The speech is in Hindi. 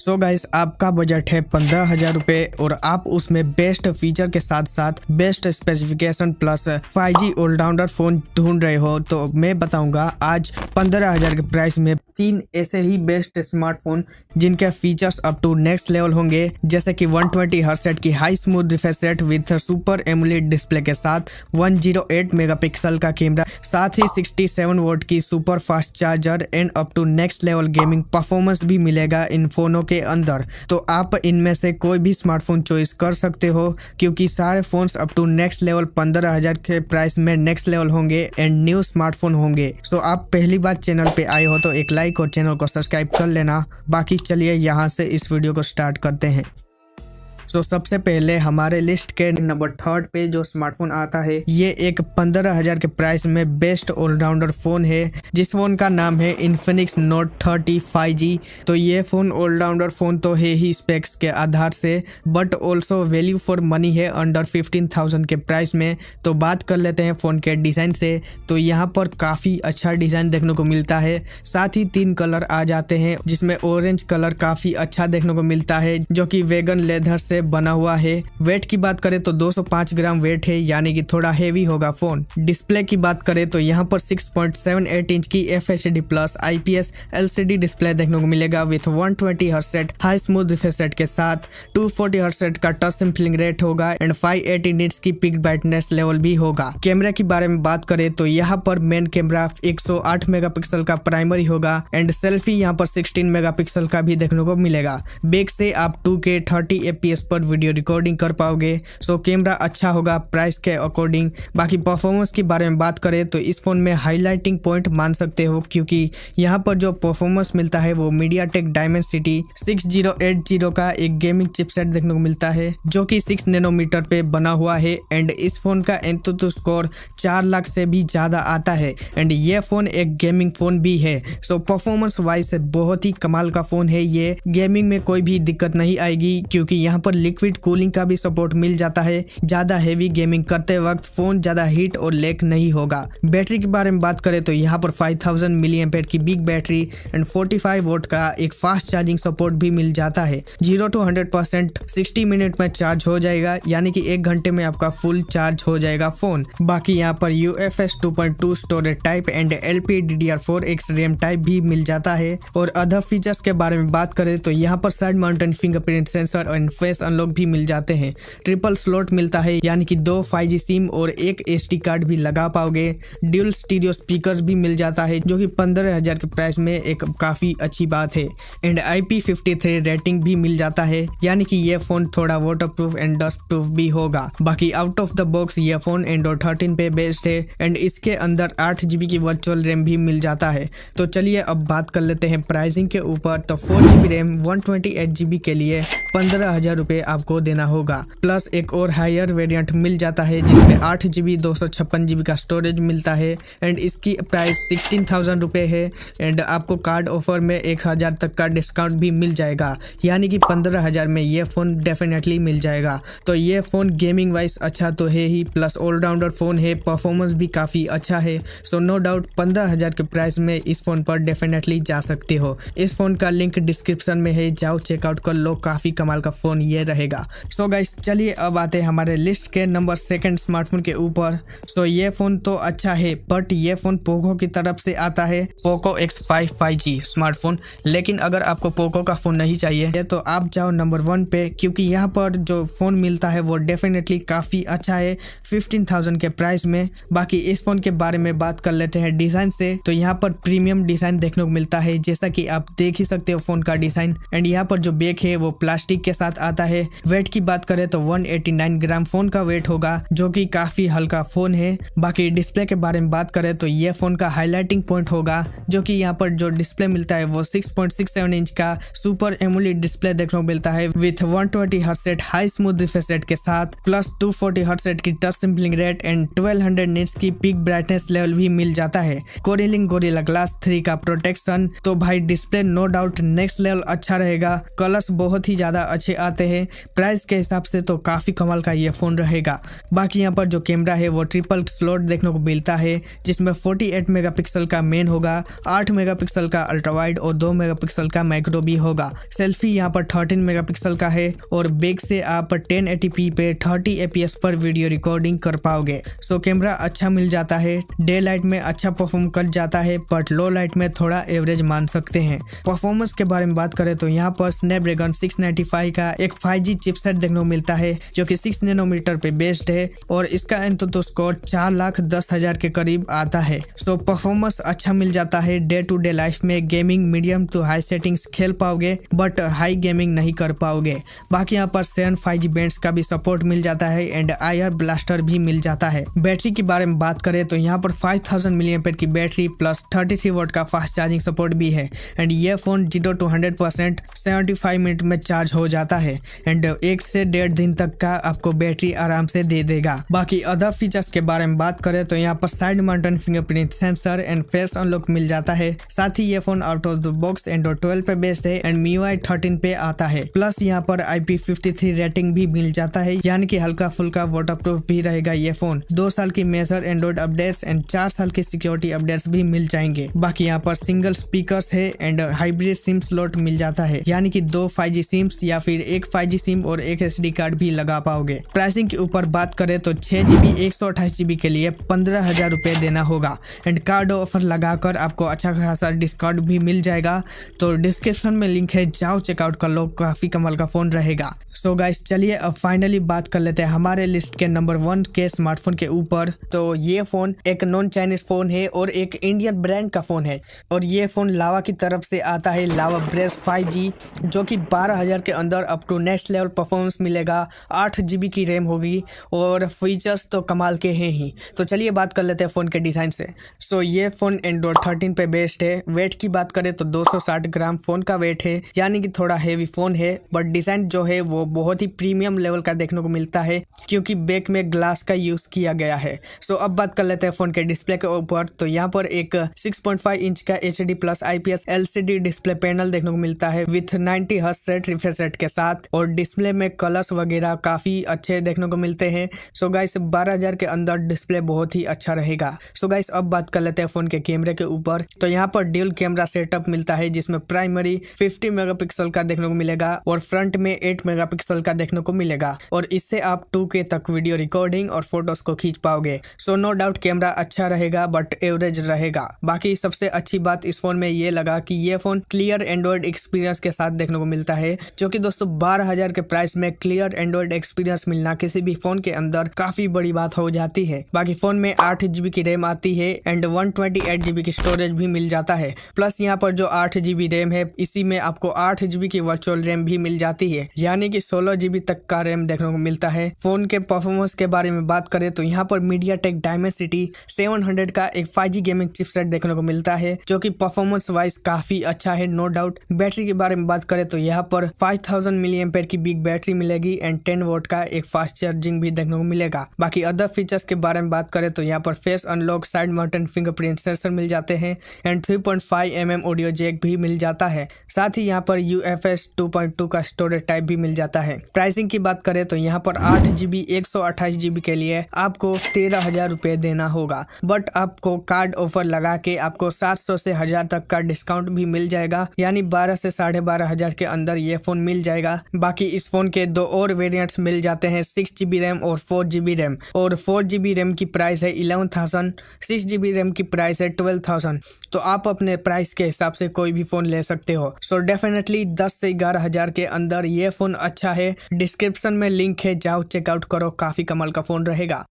सो so गाइस आपका बजट है पंद्रह हजार रूपए और आप उसमें बेस्ट फीचर के साथ साथ best specification plus 5G allrounder phone ढूंढ रहे हो तो मैं बताऊंगा आज पंद्रह हजार के प्राइस में तीन ऐसे ही बेस्ट स्मार्टफोन जिनके features up to next level होंगे जैसे कि 120 ट्वेंटी हर्सेट की high smooth refresh rate with super AMOLED display के साथ 108 मेगापिक्सल का कैमरा साथ ही 67 वोट की super fast charger and up to next level gaming performance भी मिलेगा इन फोनों के अंदर तो आप इनमें से कोई भी स्मार्टफोन चॉइस कर सकते हो क्योंकि सारे phones up to next level पंद्रह हज़ार के प्राइस में नेक्स्ट लेवल होंगे एंड न्यू स्मार्टफोन होंगे सो आप पहली बार चैनल पे आए हो तो एक लाइक और चैनल को सब्सक्राइब कर लेना बाकी चलिए यहाँ से इस वीडियो को स्टार्ट करते हैं सो सबसे पहले हमारे लिस्ट के नंबर थर्ड पे जो स्मार्टफोन आता है ये एक पंद्रह हजार के प्राइस में बेस्ट ऑलराउंडर फोन है जिस फोन का नाम है Infinix note thirty five G तो ये फोन ऑलराउंडर फोन तो है ही स्पेक्स के आधार से but also value for money है अंडर फिफ्टीन थाउजेंड के प्राइस में तो बात कर लेते हैं फ़ोन के डिज़ाइन से तो यहाँ पर काफ़ी अच्छा डिज़ाइन देखने को मिलता है साथ ही तीन कलर आ जाते हैं जिसमें ऑरेंज कलर काफ़ी अच्छा देखने को मिलता है जो कि वेगन लेदर से बना हुआ है वेट की बात करें तो 205 ग्राम वेट है यानी कि थोड़ा हेवी होगा फोन डिस्प्ले की बात करें तो यहाँ पर 6.78 इंच की F H D plus I P S L C D display देखने को मिलेगा विथ वन ट्वेंटी हर्सेट हाई स्मूथ रिफ्रेश रेट के साथ टू फोर्टी हर्सेट का टच सिंपलिंग रेट होगा एंड फाइव एटी इंच की पिक ब्राइटनेस लेवल भी होगा कैमरा के बारे में बात करें तो यहाँ पर मेन कैमरा मेगा मेगापिक्सल का प्राइमरी होगा एंड सेल्फी यहाँ पर 16 मेगापिक्सल का भी देखने को मिलेगा बेक से आप 2K 30 fps पर वीडियो रिकॉर्डिंग कर पाओगे सो कैमरा अच्छा होगा प्राइस के अकॉर्डिंग बाकी परफॉर्मेंस के बारे में बात करें तो इस फ़ोन में हाईलाइटिंग पॉइंट मान सकते हो क्योंकि यहाँ पर जो परफॉर्मेंस मिलता है वो MediaTek Dimensity six का एक गेमिंग चिपसेट देखने को मिलता है जो की सिक्स नैनोमीटर पे बना हुआ है एंड इस फ़ोन का एंतुतु स्कोर चार लाख से भी ज़्यादा आता है एंड ये फ़ोन एक गेमिंग फ़ोन भी है सो परफॉर्मेंस वाइज बहुत ही कमाल का फ़ोन है ये गेमिंग में कोई भी दिक्कत नहीं आएगी क्योंकि यहाँ पर लिक्विड कूलिंग का भी सपोर्ट मिल जाता है ज्यादा हेवी गेमिंग करते वक्त फोन ज्यादा हीट और लेक नहीं होगा बैटरी के बारे में बात करें तो यहाँ पर 5000 थाउजेंड मिलियम की बिग बैटरी एंड 45 वोट का एक फास्ट चार्जिंग सपोर्ट भी मिल जाता है zero to hundred percent minute में चार्ज हो जाएगा यानी कि एक घंटे में आपका फुल चार्ज हो जाएगा फोन बाकी यहाँ पर U F S two point two storage type and L P D D R four X RAM type भी मिल जाता है और अदर फीचर्स के बारे में बात करें तो यहाँ पर side mounted fingerprint sensor and face unlock भी मिल जाते हैं ट्रिपल स्लॉट मिलता है यानी कि दो 5G सिम और एक एस कार्ड भी लगा पाओगे ड्यूल स्टीरियो स्पीकर भी मिल जाता है जो कि पंद्रह हजार के प्राइस में एक काफ़ी अच्छी बात है and I P fifty rating भी मिल जाता है यानी कि यह फ़ोन थोड़ा waterproof and dustproof भी होगा बाकी आउट ऑफ द बॉक्स यह फ़ोन एंड्रॉइड थर्टीन पे बेस्ड है एंड इसके अंदर आठ जी की वर्चुअल रैम भी मिल जाता है तो चलिए अब बात कर लेते हैं प्राइसिंग के ऊपर तो four G B RAM one twenty eight G के लिए पंद्रह हजार रूपए आपको देना होगा प्लस एक और हायर वेरियंट मिल जाता है जिसमें आठ जीबी दो सौ छप्पन जीबी का स्टोरेज मिलता है एंड इसकी प्राइस सिक्सटीन थाउजेंड रुपये है एंड आपको कार्ड ऑफर में एक हज़ार तक का डिस्काउंट भी मिल जाएगा यानी कि पंद्रह हज़ार में ये फ़ोन डेफिनेटली मिल जाएगा तो ये फ़ोन गेमिंग वाइज अच्छा तो है ही प्लस ऑलराउंडर फ़ोन है परफॉर्मेंस भी काफ़ी अच्छा है सो नो डाउट पंद्रह हज़ार के प्राइस में इस फ़ोन पर डेफिनेटली जा सकते हो इस फ़ोन का लिंक डिस्क्रिप्शन में है जाओ चेकआउट कर लो काफ़ी कमाल का फ़ोन ये रहेगा सो गाइस चलिए अब आते हैं हमारे लिस्ट के नंबर सेकंड स्मार्टफोन के ऊपर सो ये फ़ोन तो अच्छा है बट ये फ़ोन पोको की तरफ से आता है Poco X five five G smartphone लेकिन अगर आपको पोको का फ़ोन नहीं चाहिए तो आप जाओ नंबर वन पे क्योंकि यहाँ पर जो फ़ोन मिलता है वो डेफिनेटली काफ़ी अच्छा है फिफ्टीन के प्राइस में बाकी इस फ़ोन के बारे में बात कर लेते हैं डिज़ाइन से तो यहाँ पर प्रीमियम डिज़ाइन देखने को मिलता है जैसा कि आप देख ही सकते हो फ़ोन का डिज़ाइन एंड यहाँ पर जो बेक है वो प्लास्टिक स्टिक के साथ आता है वेट की बात करें तो 189 ग्राम फोन का वेट होगा जो कि काफी हल्का फोन है बाकी डिस्प्ले के बारे में बात करें तो ये फोन का हाईलाइटिंग पॉइंट होगा जो कि यहाँ पर जो डिस्प्ले मिलता है वो 6.67 इंच का सुपर एमुलेट डिस्प्ले देखने को मिलता है with one twenty high smooth refresh के साथ प्लस टू फोर्टी सेट की touch sampling rate and twelve hundred nits की पिक ब्राइटनेस लेवल भी मिल जाता है कोरिलिंग गोरिला ग्लास थ्री का प्रोटेक्शन तो भाई display no doubt next level अच्छा रहेगा कलर्स बहुत ही ज्यादा ज़्यादा अच्छे आते हैं प्राइस के हिसाब से तो काफ़ी कमाल का ये फ़ोन रहेगा बाकी यहाँ पर जो कैमरा है वो ट्रिपल स्लॉट देखने को मिलता है जिसमें 48 मेगापिक्सल का मेन होगा 8 मेगापिक्सल का अल्ट्रा वाइड और 2 मेगापिक्सल का माइक्रो भी होगा सेल्फी यहाँ पर 13 मेगापिक्सल का है और बैक से आप टेन पे थर्टी ए पर वीडियो रिकॉर्डिंग कर पाओगे सो कैमरा अच्छा मिल जाता है डे लाइट में अच्छा परफॉर्म कर जाता है बट लो लाइट में थोड़ा एवरेज मान सकते हैं परफॉर्मेंस के बारे में बात करें तो यहाँ पर स्नैपड्रैगन सिक्स फाइव का एक चिप चिपसेट देखने को मिलता है जो कि सिक्स नैनोमीटर पे बेस्ड है और इसका एंतोतो स्कोर चार लाख दस हजार के करीब आता है सो परफॉर्मेंस अच्छा मिल जाता है डे टू डे लाइफ में gaming medium to high settings खेल पाओगे बट हाई गेमिंग नहीं कर पाओगे बाकी यहाँ पर सेवन फाइव जी बैंड का भी सपोर्ट मिल जाता है एंड आयर ब्लास्टर भी मिल जाता है बैटरी के बारे में बात करें तो यहाँ पर फाइव थाउजेंड मिलियन की battery plus thirty three watt का फास्ट चार्जिंग सपोर्ट भी है एंड ये phone zero to hundred percent seventy five minute में चार्ज हो हो जाता है एंड एक से डेढ़ दिन तक का आपको बैटरी आराम से दे देगा बाकी अदर फीचर्स के बारे में बात करें तो यहाँ पर side mounted fingerprint sensor and face unlock मिल जाता है साथ ही ये phone out of the box Android twelve पे बेस्ट है एंड मी वाई थर्टीन पे आता है प्लस यहाँ पर आई रेटिंग भी मिल जाता है यानी कि हल्का फुल्का वाटर प्रूफ भी रहेगा ये फोन दो साल की मेजर एंड्रॉइड अपडेट्स एंड चार साल की सिक्योरिटी अपडेट्स भी मिल जाएंगे बाकी यहाँ पर सिंगल स्पीकर है एंड हाइब्रिड सिम स्लॉट मिल जाता है यानी कि दो फाइव सिम्स या फिर एक फाइव सिम और एक एस कार्ड भी लगा पाओगे प्राइसिंग के ऊपर बात करें तो छह जीबी एक सौ अट्ठाईस जी के लिए पंद्रह हजार रुपए देना होगा एंड कार्ड ऑफर लगाकर आपको अच्छा खासा डिस्काउंट भी मिल जाएगा तो डिस्क्रिप्शन में लिंक है जाओ चेकआउट कर लो काफ़ी कमल का फ़ोन रहेगा सो so गाइस चलिए अब फाइनली बात कर लेते हैं हमारे लिस्ट के नंबर वन के स्मार्टफोन के ऊपर तो ये फ़ोन एक नॉन चाइनीज़ फ़ोन है और एक इंडियन ब्रांड का फ़ोन है और ये फ़ोन लावा की तरफ से आता है लावा ब्रेस 5G जो कि बारह के अंदर up to next level performance मिलेगा आठ जी की रैम होगी और फीचर्स तो कमाल के हैं ही तो चलिए बात कर लेते हैं फ़ोन के डिज़ाइन से सो so, ये फ़ोन एंड्रॉयड थर्टीन पे बेस्ड है वेट की बात करें तो 260 ग्राम फ़ोन का वेट है यानी कि थोड़ा हैवी फ़ोन है बट डिज़ाइन जो है वो बहुत ही प्रीमियम लेवल का देखने को मिलता है क्योंकि बैक में ग्लास का यूज़ किया गया है सो so, अब बात कर लेते हैं फ़ोन के डिस्प्ले के ऊपर तो यहाँ पर एक 6.5 इंच का H D plus I P S L C D display panel देखने को मिलता है with ninety hertz rate refresh सेट के साथ और डिस्प्ले में कलर्स वगैरह काफ़ी अच्छे देखने को मिलते हैं सो गाइस 12000 के अंदर डिस्प्ले बहुत ही अच्छा रहेगा सो गाइस अब बात कर लेते हैं फ़ोन के कैमरे के ऊपर तो यहाँ पर ड्यूल कैमरा सेटअप मिलता है जिसमें प्राइमरी फिफ्टी मेगा का देखने को मिलेगा और फ्रंट में एट मेगा का देखने को मिलेगा और इससे आप टू तक वीडियो रिकॉर्डिंग और फोटोज को खींच पाओगे सो नो डाउट कैमरा अच्छा रहेगा बट एवरेज रहेगा बाकी सबसे अच्छी बात इस फोन में ये लगा कि ये फोन क्लियर एंड्रॉइड एक्सपीरियंस के साथ देखने को मिलता है जो कि दोस्तों बारह हजार के प्राइस में क्लियर एंड्रॉइड एक्सपीरियंस मिलना किसी भी फोन के अंदर काफी बड़ी बात हो जाती है बाकी फोन में आठ जीबी की रैम आती है and one twenty eight G B storage भी मिल जाता है प्लस यहाँ पर जो आठ जीबी रैम है इसी में आपको आठ जीबी की वर्चुअल रैम भी मिल जाती है यानी कि सोलह जीबी तक का रैम देखने को मिलता है फोन के परफॉर्मेंस के बारे में बात करें तो यहाँ पर MediaTek Dimensity seven hundred का एक फाइव जी गेमिंग चिपसेट देखने को मिलता है जो की परफॉर्मेंस वाइज काफी अच्छा है नो डाउट बैटरी के बारे में बात करें तो यहाँ पर फाइव 5000 मिली एम्पेयर की बिग बैटरी मिलेगी एंड टेन वोट का एक फास्ट चार्जिंग भी देखने को मिलेगा बाकी अदर फीचर्स के बारे में बात करें तो यहाँ पर face unlock side mounted fingerprint sensor मिल जाते हैं एंड 3.5 पॉइंट ऑडियो जेक भी मिल जाता है साथ ही यहाँ पर यू एफ का स्टोरेज टाइप भी मिल जाता है प्राइसिंग की बात करें तो यहाँ पर आठ जीबी के लिए आपको तेरह हजार देना होगा बट आपको कार्ड ऑफर लगा के आपको सात से हजार तक का डिस्काउंट भी मिल जाएगा यानी बारह से साढ़े बारह हजार के अंदर ये फोन मिल मिल जाएगा बाकी इस फोन के दो और वेरियंट मिल जाते हैं सिक्स जीबी रैम और फोर जी रैम और फोर जीबी रैम की प्राइस है eleven thousand six GB RAM की प्राइस है ट्वेल्व थाउजेंड तो आप अपने प्राइस के हिसाब से कोई भी फ़ोन ले सकते हो सो डेफिनेटली दस से ग्यारह हज़ार के अंदर ये फ़ोन अच्छा है डिस्क्रिप्शन में लिंक है जाओ चेकआउट करो काफ़ी कमाल का फ़ोन रहेगा